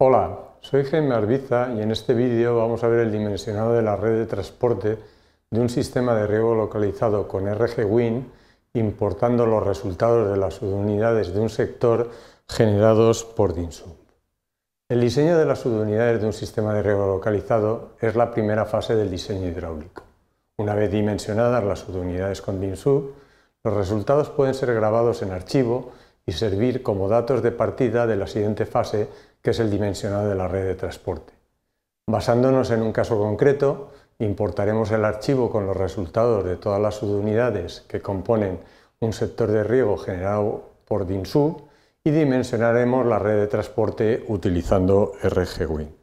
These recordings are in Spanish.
Hola, soy Jaime Arbiza y en este vídeo vamos a ver el dimensionado de la red de transporte de un sistema de riego localizado con RGWin importando los resultados de las subunidades de un sector generados por DINSUB. El diseño de las subunidades de un sistema de riego localizado es la primera fase del diseño hidráulico. Una vez dimensionadas las subunidades con DINSUB, los resultados pueden ser grabados en archivo y servir como datos de partida de la siguiente fase que es el dimensionado de la red de transporte. Basándonos en un caso concreto, importaremos el archivo con los resultados de todas las subunidades que componen un sector de riego generado por DINSUB y dimensionaremos la red de transporte utilizando RGWin.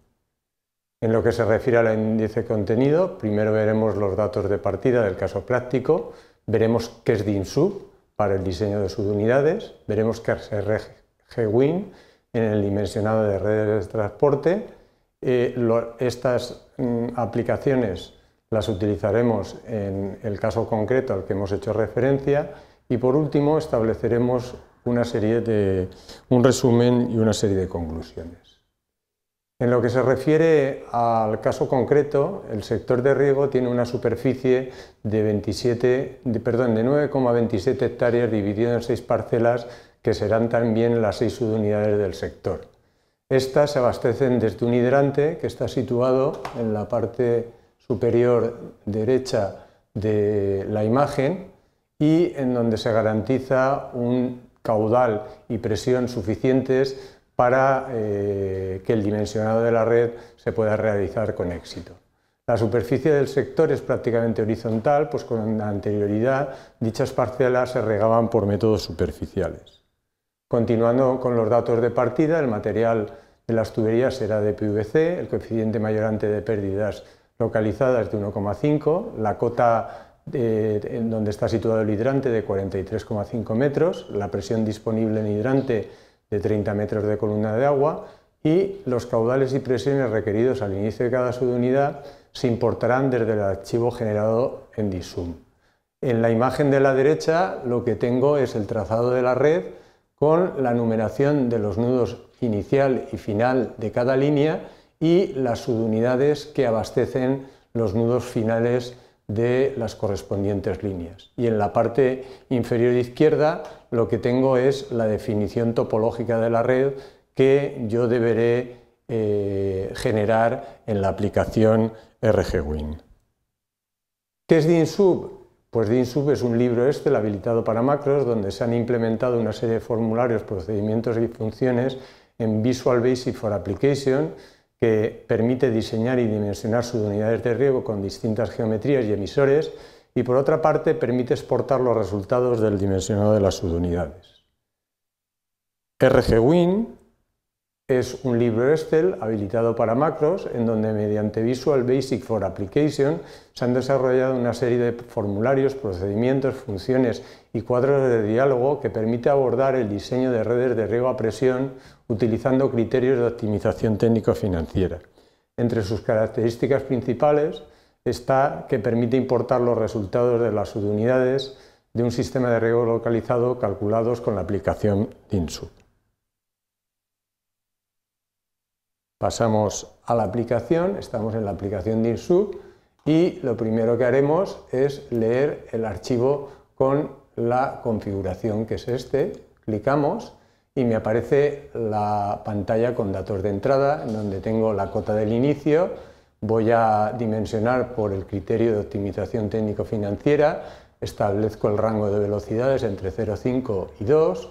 En lo que se refiere al índice contenido, primero veremos los datos de partida del caso práctico, veremos qué es DINSUB para el diseño de subunidades, veremos qué es RGWin en el dimensionado de redes de transporte. Eh, estas mm, aplicaciones las utilizaremos en el caso concreto al que hemos hecho referencia y por último estableceremos una serie de, un resumen y una serie de conclusiones. En lo que se refiere al caso concreto, el sector de riego tiene una superficie de, 27, de, perdón, de 9,27 hectáreas dividido en seis parcelas que serán también las seis subunidades del sector. Estas se abastecen desde un hidrante que está situado en la parte superior derecha de la imagen y en donde se garantiza un caudal y presión suficientes para eh, que el dimensionado de la red se pueda realizar con éxito. La superficie del sector es prácticamente horizontal, pues con anterioridad dichas parcelas se regaban por métodos superficiales. Continuando con los datos de partida, el material de las tuberías será de PVC, el coeficiente mayorante de pérdidas localizadas de 1,5, la cota en donde está situado el hidrante de 43,5 metros, la presión disponible en hidrante de 30 metros de columna de agua y los caudales y presiones requeridos al inicio de cada subunidad se importarán desde el archivo generado en DISUM. En la imagen de la derecha lo que tengo es el trazado de la red, con la numeración de los nudos inicial y final de cada línea y las subunidades que abastecen los nudos finales de las correspondientes líneas. Y en la parte inferior izquierda lo que tengo es la definición topológica de la red que yo deberé eh, generar en la aplicación RGWin. ¿Qué es pues DINSUB es un libro Excel este, habilitado para macros donde se han implementado una serie de formularios, procedimientos y funciones en Visual Basic for Application que permite diseñar y dimensionar subunidades de riego con distintas geometrías y emisores y por otra parte permite exportar los resultados del dimensionado de las subunidades. RGWin es un libro Excel habilitado para macros en donde mediante Visual Basic for Application se han desarrollado una serie de formularios, procedimientos, funciones y cuadros de diálogo que permite abordar el diseño de redes de riego a presión utilizando criterios de optimización técnico-financiera. Entre sus características principales está que permite importar los resultados de las subunidades de un sistema de riego localizado calculados con la aplicación InSUp. Pasamos a la aplicación, estamos en la aplicación de y lo primero que haremos es leer el archivo con la configuración que es este. Clicamos y me aparece la pantalla con datos de entrada en donde tengo la cota del inicio, voy a dimensionar por el criterio de optimización técnico-financiera, establezco el rango de velocidades entre 0,5 y 2,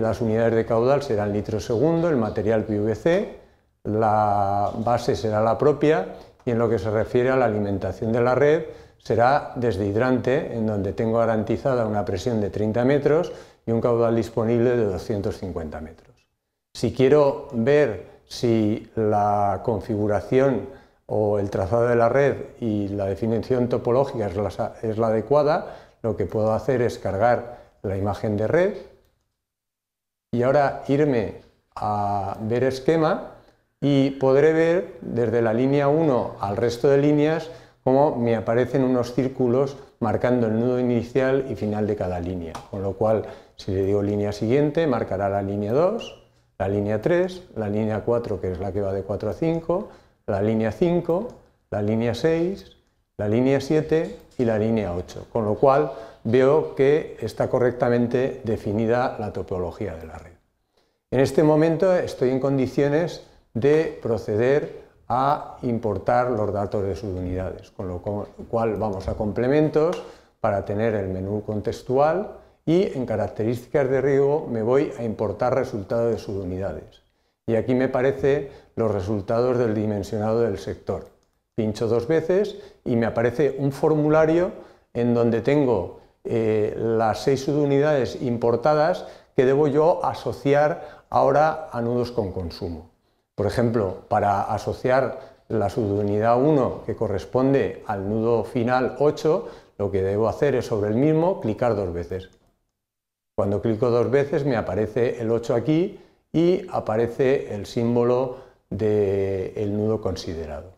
las unidades de caudal serán litros segundo, el material PVC, la base será la propia y en lo que se refiere a la alimentación de la red será desde hidrante, en donde tengo garantizada una presión de 30 metros y un caudal disponible de 250 metros. Si quiero ver si la configuración o el trazado de la red y la definición topológica es la, es la adecuada, lo que puedo hacer es cargar la imagen de red y ahora irme a ver esquema y podré ver desde la línea 1 al resto de líneas cómo me aparecen unos círculos marcando el nudo inicial y final de cada línea. Con lo cual, si le digo línea siguiente, marcará la línea 2, la línea 3, la línea 4, que es la que va de 4 a 5, la línea 5, la línea 6, la línea 7 y la línea 8, con lo cual veo que está correctamente definida la topología de la red. En este momento estoy en condiciones de proceder a importar los datos de subunidades, con lo cual vamos a complementos para tener el menú contextual y en características de riego me voy a importar resultados de subunidades. Y aquí me aparece los resultados del dimensionado del sector. Pincho dos veces y me aparece un formulario en donde tengo eh, las seis subunidades importadas que debo yo asociar ahora a nudos con consumo. Por ejemplo, para asociar la subunidad 1 que corresponde al nudo final 8, lo que debo hacer es sobre el mismo clicar dos veces. Cuando clico dos veces me aparece el 8 aquí y aparece el símbolo del nudo considerado.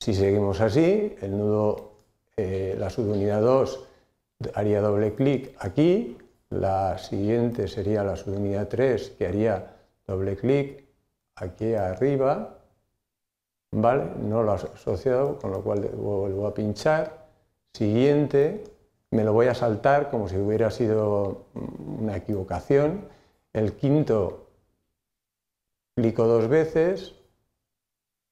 Si seguimos así, el nudo, eh, la subunidad 2 haría doble clic aquí, la siguiente sería la subunidad 3 que haría doble clic aquí arriba, ¿vale? No lo asociado, con lo cual vuelvo a pinchar. Siguiente, me lo voy a saltar como si hubiera sido una equivocación. El quinto, clico dos veces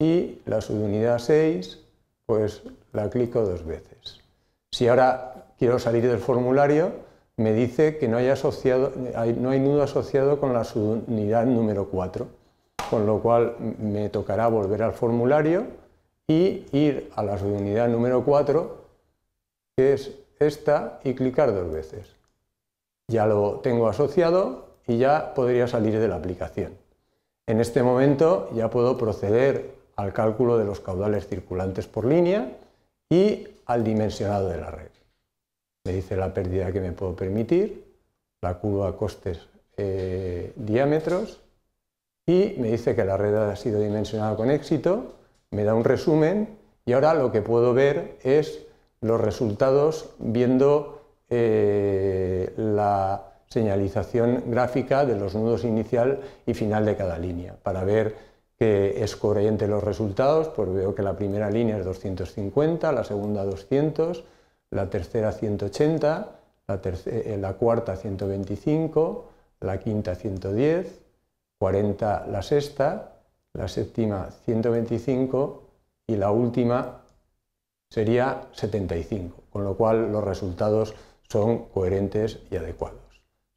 y la subunidad 6, pues la clico dos veces. Si ahora quiero salir del formulario, me dice que no hay, asociado, no hay nudo asociado con la subunidad número 4 con lo cual me tocará volver al formulario y ir a la subunidad número 4, que es esta, y clicar dos veces. Ya lo tengo asociado y ya podría salir de la aplicación. En este momento ya puedo proceder al cálculo de los caudales circulantes por línea y al dimensionado de la red. Me dice la pérdida que me puedo permitir, la curva costes eh, diámetros y me dice que la red ha sido dimensionada con éxito, me da un resumen y ahora lo que puedo ver es los resultados viendo eh, la señalización gráfica de los nudos inicial y final de cada línea. Para ver que es coherente los resultados, pues veo que la primera línea es 250, la segunda 200, la tercera 180, la, eh, la cuarta 125, la quinta 110, 40 la sexta, la séptima 125 y la última sería 75, con lo cual los resultados son coherentes y adecuados.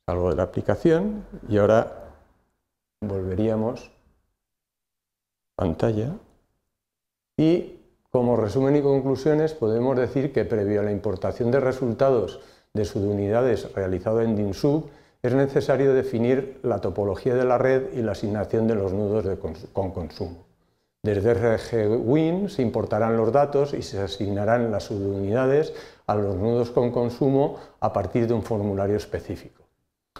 Salgo de la aplicación y ahora volveríamos a pantalla y como resumen y conclusiones podemos decir que previo a la importación de resultados de subunidades realizado en DINSUB es necesario definir la topología de la red y la asignación de los nudos con consumo. Desde RGWin se importarán los datos y se asignarán las subunidades a los nudos con consumo a partir de un formulario específico.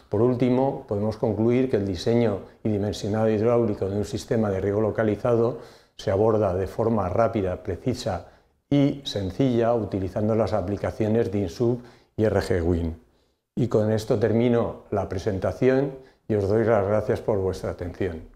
Por último, podemos concluir que el diseño y dimensionado hidráulico de un sistema de riego localizado se aborda de forma rápida, precisa y sencilla utilizando las aplicaciones DINSUB y RGWin. Y con esto termino la presentación y os doy las gracias por vuestra atención.